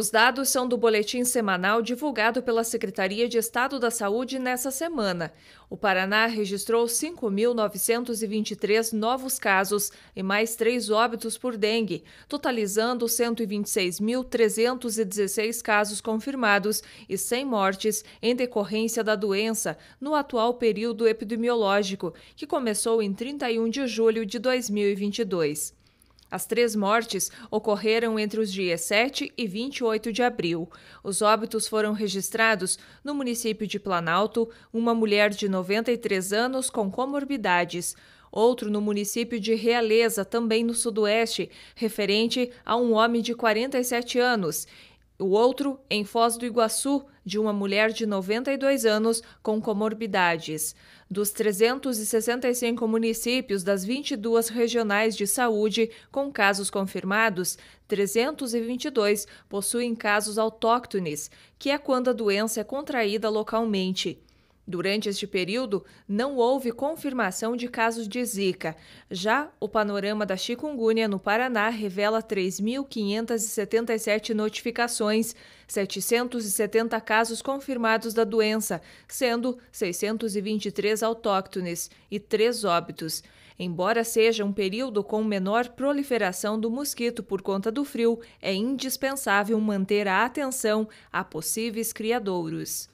Os dados são do boletim semanal divulgado pela Secretaria de Estado da Saúde nessa semana. O Paraná registrou 5.923 novos casos e mais três óbitos por dengue, totalizando 126.316 casos confirmados e 100 mortes em decorrência da doença no atual período epidemiológico, que começou em 31 de julho de 2022. As três mortes ocorreram entre os dias 7 e 28 de abril. Os óbitos foram registrados no município de Planalto, uma mulher de 93 anos com comorbidades. Outro no município de Realeza, também no Sudoeste, referente a um homem de 47 anos o outro em Foz do Iguaçu, de uma mulher de 92 anos com comorbidades. Dos 365 municípios das 22 regionais de saúde com casos confirmados, 322 possuem casos autóctones, que é quando a doença é contraída localmente. Durante este período, não houve confirmação de casos de Zika. Já o panorama da chikungunya no Paraná revela 3.577 notificações, 770 casos confirmados da doença, sendo 623 autóctones e 3 óbitos. Embora seja um período com menor proliferação do mosquito por conta do frio, é indispensável manter a atenção a possíveis criadouros.